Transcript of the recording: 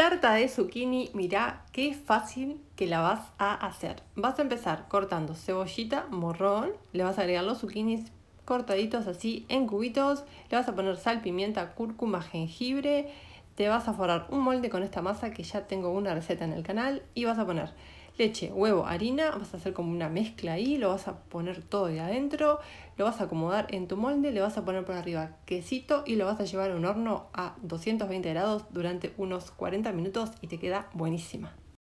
Tarta de zucchini, mirá qué fácil que la vas a hacer. Vas a empezar cortando cebollita, morrón, le vas a agregar los zucchinis cortaditos así en cubitos, le vas a poner sal, pimienta, cúrcuma, jengibre, te vas a forrar un molde con esta masa que ya tengo una receta en el canal y vas a poner leche, huevo, harina, vas a hacer como una mezcla ahí, lo vas a poner todo de adentro, lo vas a acomodar en tu molde, le vas a poner por arriba quesito y lo vas a llevar a un horno a 220 grados durante unos 40 minutos y te queda buenísima.